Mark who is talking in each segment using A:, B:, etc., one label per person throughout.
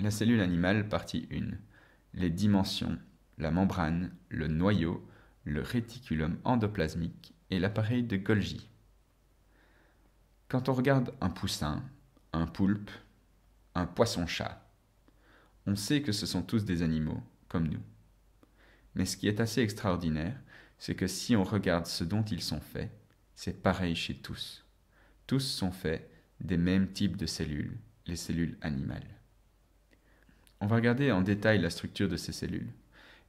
A: La cellule animale, partie 1. Les dimensions, la membrane, le noyau, le réticulum endoplasmique et l'appareil de Golgi. Quand on regarde un poussin, un poulpe, un poisson-chat, on sait que ce sont tous des animaux, comme nous. Mais ce qui est assez extraordinaire, c'est que si on regarde ce dont ils sont faits, c'est pareil chez tous. Tous sont faits des mêmes types de cellules, les cellules animales. On va regarder en détail la structure de ces cellules.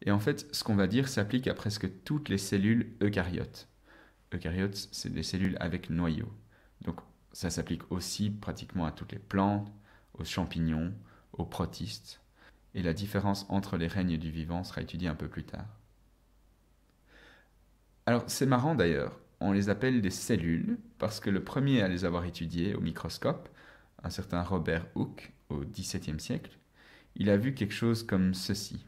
A: Et en fait, ce qu'on va dire s'applique à presque toutes les cellules eucaryotes. Eucaryotes, c'est des cellules avec noyau. Donc ça s'applique aussi pratiquement à toutes les plantes, aux champignons, aux protistes. Et la différence entre les règnes du vivant sera étudiée un peu plus tard. Alors c'est marrant d'ailleurs, on les appelle des cellules parce que le premier à les avoir étudiées au microscope, un certain Robert Hooke au XVIIe siècle, il a vu quelque chose comme ceci.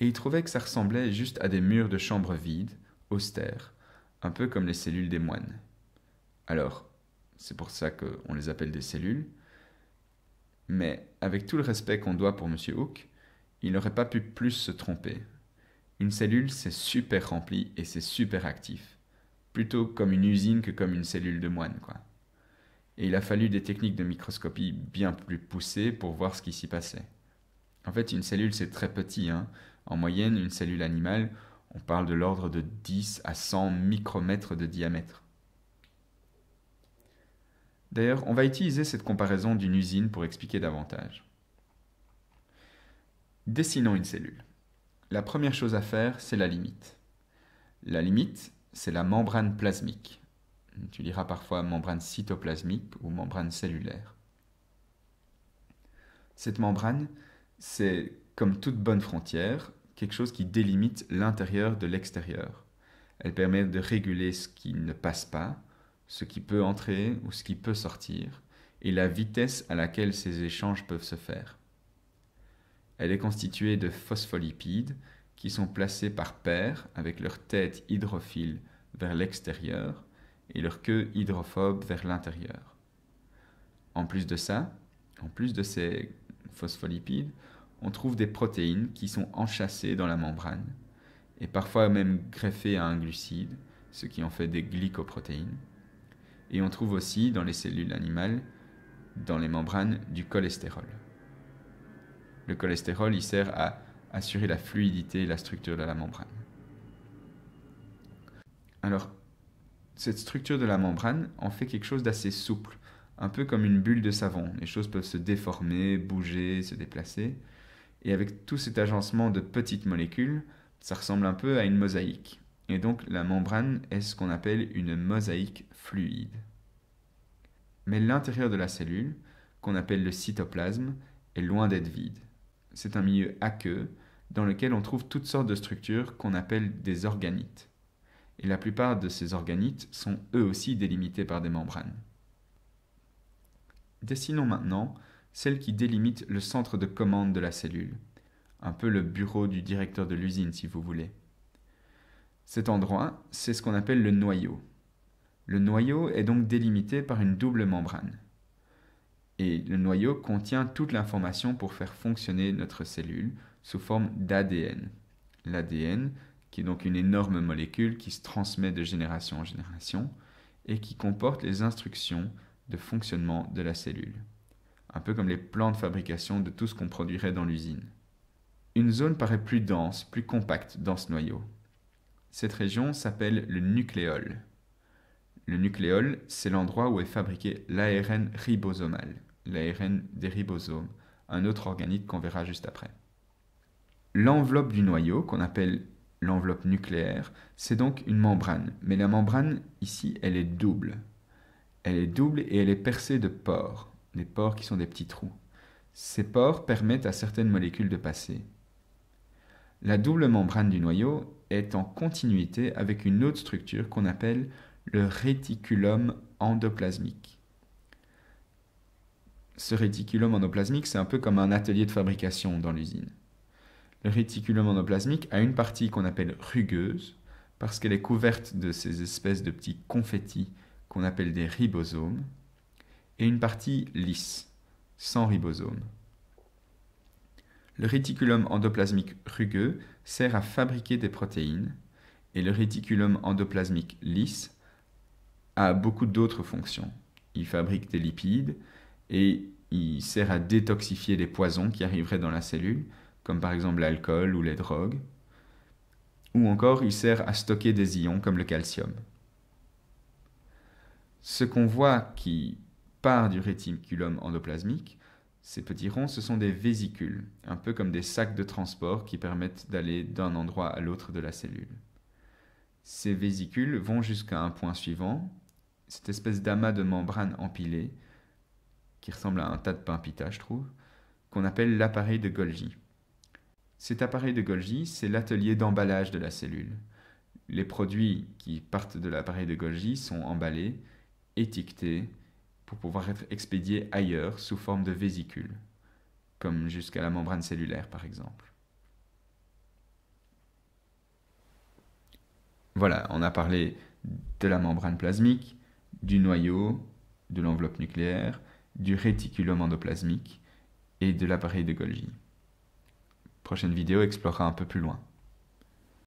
A: Et il trouvait que ça ressemblait juste à des murs de chambre vides, austères, un peu comme les cellules des moines. Alors, c'est pour ça qu'on les appelle des cellules, mais avec tout le respect qu'on doit pour M. Hook, il n'aurait pas pu plus se tromper. Une cellule, c'est super rempli et c'est super actif. Plutôt comme une usine que comme une cellule de moine, quoi et il a fallu des techniques de microscopie bien plus poussées pour voir ce qui s'y passait. En fait, une cellule, c'est très petit. Hein. En moyenne, une cellule animale, on parle de l'ordre de 10 à 100 micromètres de diamètre. D'ailleurs, on va utiliser cette comparaison d'une usine pour expliquer davantage. Dessinons une cellule. La première chose à faire, c'est la limite. La limite, c'est la membrane plasmique, tu liras parfois membrane cytoplasmique ou membrane cellulaire. Cette membrane, c'est comme toute bonne frontière, quelque chose qui délimite l'intérieur de l'extérieur. Elle permet de réguler ce qui ne passe pas, ce qui peut entrer ou ce qui peut sortir, et la vitesse à laquelle ces échanges peuvent se faire. Elle est constituée de phospholipides qui sont placés par paires avec leur tête hydrophile vers l'extérieur et leur queue hydrophobe vers l'intérieur. En plus de ça, en plus de ces phospholipides, on trouve des protéines qui sont enchâssées dans la membrane et parfois même greffées à un glucide, ce qui en fait des glycoprotéines. Et on trouve aussi dans les cellules animales, dans les membranes, du cholestérol. Le cholestérol, il sert à assurer la fluidité et la structure de la membrane. Alors, cette structure de la membrane en fait quelque chose d'assez souple, un peu comme une bulle de savon. Les choses peuvent se déformer, bouger, se déplacer. Et avec tout cet agencement de petites molécules, ça ressemble un peu à une mosaïque. Et donc la membrane est ce qu'on appelle une mosaïque fluide. Mais l'intérieur de la cellule, qu'on appelle le cytoplasme, est loin d'être vide. C'est un milieu aqueux dans lequel on trouve toutes sortes de structures qu'on appelle des organites et la plupart de ces organites sont eux aussi délimités par des membranes. Dessinons maintenant celle qui délimite le centre de commande de la cellule, un peu le bureau du directeur de l'usine si vous voulez. Cet endroit, c'est ce qu'on appelle le noyau. Le noyau est donc délimité par une double membrane. Et le noyau contient toute l'information pour faire fonctionner notre cellule sous forme d'ADN. L'ADN, qui est donc une énorme molécule qui se transmet de génération en génération et qui comporte les instructions de fonctionnement de la cellule, un peu comme les plans de fabrication de tout ce qu'on produirait dans l'usine. Une zone paraît plus dense, plus compacte dans ce noyau. Cette région s'appelle le nucléole. Le nucléole, c'est l'endroit où est fabriqué l'ARN ribosomal, l'ARN des ribosomes, un autre organite qu'on verra juste après. L'enveloppe du noyau, qu'on appelle l'enveloppe nucléaire, c'est donc une membrane. Mais la membrane, ici, elle est double. Elle est double et elle est percée de pores, des pores qui sont des petits trous. Ces pores permettent à certaines molécules de passer. La double membrane du noyau est en continuité avec une autre structure qu'on appelle le réticulum endoplasmique. Ce réticulum endoplasmique, c'est un peu comme un atelier de fabrication dans l'usine. Le réticulum endoplasmique a une partie qu'on appelle rugueuse, parce qu'elle est couverte de ces espèces de petits confettis qu'on appelle des ribosomes, et une partie lisse, sans ribosomes. Le réticulum endoplasmique rugueux sert à fabriquer des protéines, et le réticulum endoplasmique lisse a beaucoup d'autres fonctions. Il fabrique des lipides et il sert à détoxifier les poisons qui arriveraient dans la cellule, comme par exemple l'alcool ou les drogues, ou encore il sert à stocker des ions comme le calcium. Ce qu'on voit qui part du réticulum endoplasmique, ces petits ronds, ce sont des vésicules, un peu comme des sacs de transport qui permettent d'aller d'un endroit à l'autre de la cellule. Ces vésicules vont jusqu'à un point suivant, cette espèce d'amas de membrane empilée, qui ressemble à un tas de pain pita, je trouve, qu'on appelle l'appareil de Golgi. Cet appareil de Golgi, c'est l'atelier d'emballage de la cellule. Les produits qui partent de l'appareil de Golgi sont emballés, étiquetés, pour pouvoir être expédiés ailleurs sous forme de vésicules, comme jusqu'à la membrane cellulaire par exemple. Voilà, on a parlé de la membrane plasmique, du noyau, de l'enveloppe nucléaire, du réticulum endoplasmique et de l'appareil de Golgi prochaine vidéo explorera un peu plus loin.